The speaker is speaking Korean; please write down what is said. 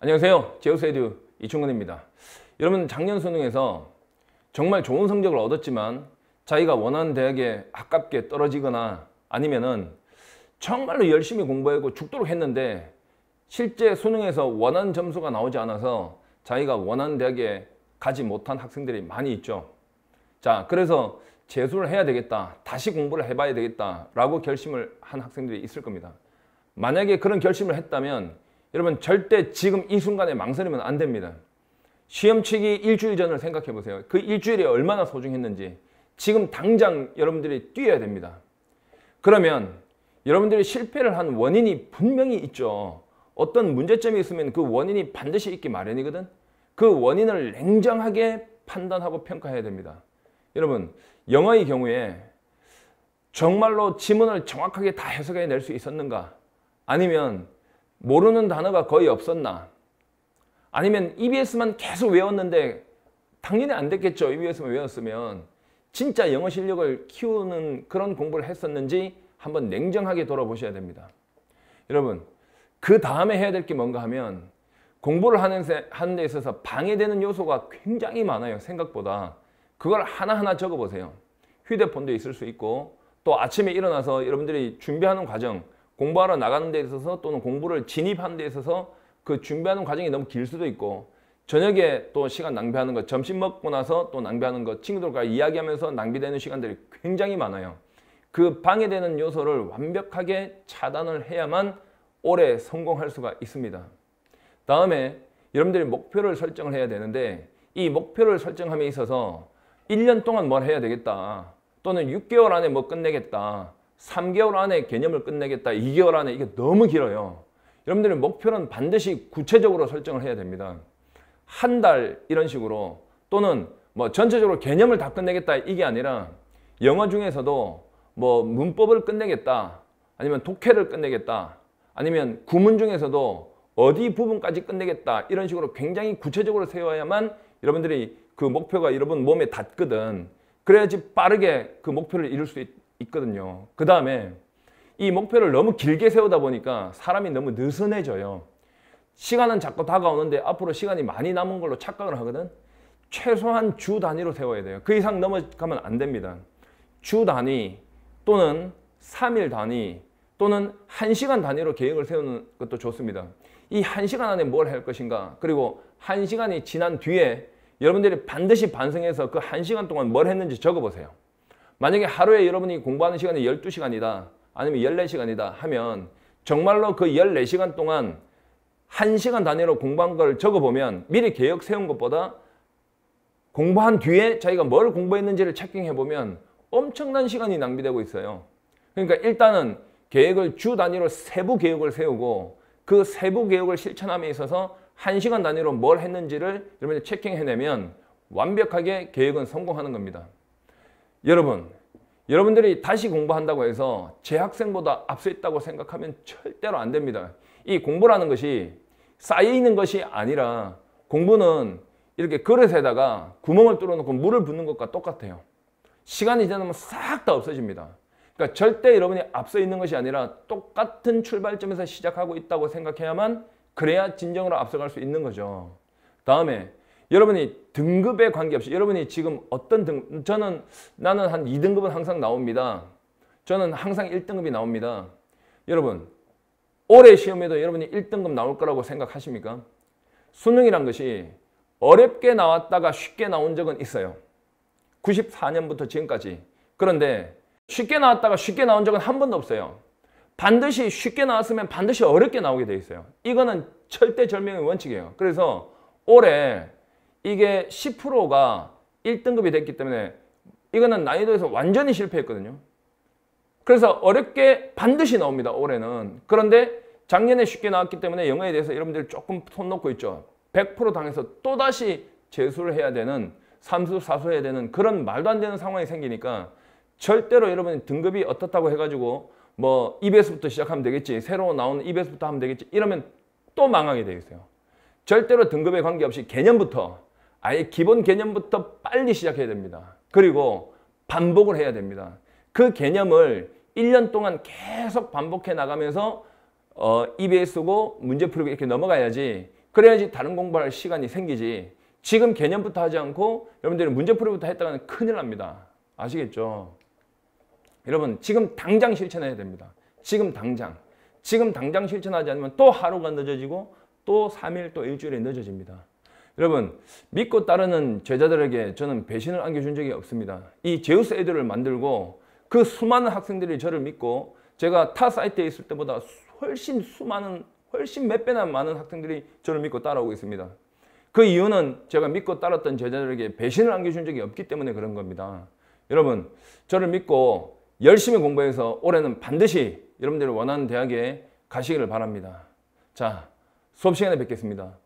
안녕하세요. 제우세듀 이충근입니다. 여러분 작년 수능에서 정말 좋은 성적을 얻었지만 자기가 원하는 대학에 아깝게 떨어지거나 아니면은 정말로 열심히 공부하고 죽도록 했는데 실제 수능에서 원하는 점수가 나오지 않아서 자기가 원하는 대학에 가지 못한 학생들이 많이 있죠. 자 그래서 재수를 해야 되겠다. 다시 공부를 해봐야 되겠다. 라고 결심을 한 학생들이 있을 겁니다. 만약에 그런 결심을 했다면 여러분 절대 지금 이 순간에 망설이면 안 됩니다. 시험치기 일주일 전을 생각해 보세요. 그 일주일이 얼마나 소중했는지 지금 당장 여러분들이 뛰어야 됩니다. 그러면 여러분들이 실패를 한 원인이 분명히 있죠. 어떤 문제점이 있으면 그 원인이 반드시 있기 마련이거든. 그 원인을 냉정하게 판단하고 평가해야 됩니다. 여러분 영어의 경우에 정말로 지문을 정확하게 다 해석해 낼수 있었는가? 아니면 모르는 단어가 거의 없었나? 아니면 EBS만 계속 외웠는데 당연히 안 됐겠죠. EBS만 외웠으면. 진짜 영어 실력을 키우는 그런 공부를 했었는지 한번 냉정하게 돌아보셔야 됩니다. 여러분, 그 다음에 해야 될 게 뭔가 하면 공부를 하는 데, 하는 데 있어서 방해되는 요소가 굉장히 많아요. 생각보다. 그걸 하나하나 적어보세요. 휴대폰도 있을 수 있고 또 아침에 일어나서 여러분들이 준비하는 과정 공부하러 나가는 데 있어서 또는 공부를 진입하는 데 있어서 그 준비하는 과정이 너무 길 수도 있고 저녁에 또 시간 낭비하는 것, 점심 먹고 나서 또 낭비하는 것, 친구들과 이야기하면서 낭비되는 시간들이 굉장히 많아요. 그 방해되는 요소를 완벽하게 차단을 해야만 오래 성공할 수가 있습니다. 다음에 여러분들이 목표를 설정을 해야 되는데 이 목표를 설정함에 있어서 1년 동안 뭘 해야 되겠다 또는 6개월 안에 뭐 끝내겠다 3개월 안에 개념을 끝내겠다, 2개월 안에 이게 너무 길어요. 여러분들의 목표는 반드시 구체적으로 설정을 해야 됩니다. 한 달 이런 식으로 또는 뭐 전체적으로 개념을 다 끝내겠다 이게 아니라 영어 중에서도 뭐 문법을 끝내겠다 아니면 독해를 끝내겠다 아니면 구문 중에서도 어디 부분까지 끝내겠다 이런 식으로 굉장히 구체적으로 세워야만 여러분들이 그 목표가 여러분 몸에 닿거든 그래야지 빠르게 그 목표를 이룰 수 있, 다 있거든요. 그 다음에 이 목표를 너무 길게 세우다 보니까 사람이 너무 느슨해져요. 시간은 자꾸 다가오는데 앞으로 시간이 많이 남은 걸로 착각을 하거든. 최소한 주 단위로 세워야 돼요. 그 이상 넘어가면 안 됩니다. 주 단위 또는 3일 단위 또는 1시간 단위로 계획을 세우는 것도 좋습니다. 이 1시간 안에 뭘 할 것인가 그리고 1시간이 지난 뒤에 여러분들이 반드시 반성해서 그 1시간 동안 뭘 했는지 적어보세요. 만약에 하루에 여러분이 공부하는 시간이 12시간이다 아니면 14시간이다 하면 정말로 그 14시간 동안 1시간 단위로 공부한 걸 적어보면 미리 계획 세운 것보다 공부한 뒤에 자기가 뭘 공부했는지를 체킹해보면 엄청난 시간이 낭비되고 있어요. 그러니까 일단은 계획을 주 단위로 세부 계획을 세우고 그 세부 계획을 실천함에 있어서 1시간 단위로 뭘 했는지를 여러분이 체킹해내면 완벽하게 계획은 성공하는 겁니다. 여러분, 여러분들이 다시 공부한다고 해서 재 학생보다 앞서 있다고 생각하면 절대로 안 됩니다. 이 공부라는 것이 쌓여있는 것이 아니라 공부는 이렇게 그릇에다가 구멍을 뚫어놓고 물을 붓는 것과 똑같아요. 시간이 지나면 싹 다 없어집니다. 그러니까 절대 여러분이 앞서 있는 것이 아니라 똑같은 출발점에서 시작하고 있다고 생각해야만 그래야 진정으로 앞서갈 수 있는 거죠. 다음에 여러분이 등급에 관계없이 여러분이 지금 어떤 등 저는 나는 한 2등급은 항상 나옵니다. 저는 항상 1등급이 나옵니다. 여러분 올해 시험에도 여러분이 1등급 나올 거라고 생각하십니까? 수능이란 것이 어렵게 나왔다가 쉽게 나온 적은 있어요. 94년부터 지금까지. 그런데 쉽게 나왔다가 쉽게 나온 적은 한 번도 없어요. 반드시 쉽게 나왔으면 반드시 어렵게 나오게 돼 있어요. 이거는 절대절명의 원칙이에요. 그래서 올해 이게 10%가 1등급이 됐기 때문에 이거는 난이도에서 완전히 실패했거든요. 그래서 어렵게 반드시 나옵니다. 올해는. 그런데 작년에 쉽게 나왔기 때문에 영어에 대해서 여러분들 조금 손 놓고 있죠. 100% 당해서 또다시 재수를 해야 되는 삼수, 사수 해야 되는 그런 말도 안 되는 상황이 생기니까 절대로 여러분 등급이 어떻다고 해가지고 뭐 e 에 s 부터 시작하면 되겠지 새로 나오는 e 에 s 부터 하면 되겠지 이러면 또 망하게 되겠어요. 절대로 등급에 관계없이 개념부터 아예 기본 개념부터 빨리 시작해야 됩니다. 그리고 반복을 해야 됩니다. 그 개념을 1년 동안 계속 반복해 나가면서 어, EBA 쓰고 문제 풀고 이렇게 넘어가야지 그래야지 다른 공부할 시간이 생기지 지금 개념부터 하지 않고 여러분들이 문제 풀이부터 했다가는 큰일 납니다. 아시겠죠? 여러분 지금 당장 실천해야 됩니다. 지금 당장. 지금 당장 실천하지 않으면 또 하루가 늦어지고 또 3일 또 일주일이 늦어집니다. 여러분 믿고 따르는 제자들에게 저는 배신을 안겨준 적이 없습니다. 이 제우스 애들을 만들고 그 수많은 학생들이 저를 믿고 제가 타 사이트에 있을 때보다 훨씬 수많은 훨씬 몇 배나 많은 학생들이 저를 믿고 따라오고 있습니다. 그 이유는 제가 믿고 따랐던 제자들에게 배신을 안겨준 적이 없기 때문에 그런 겁니다. 여러분 저를 믿고 열심히 공부해서 올해는 반드시 여러분들이 원하는 대학에 가시기를 바랍니다. 자 수업 시간에 뵙겠습니다.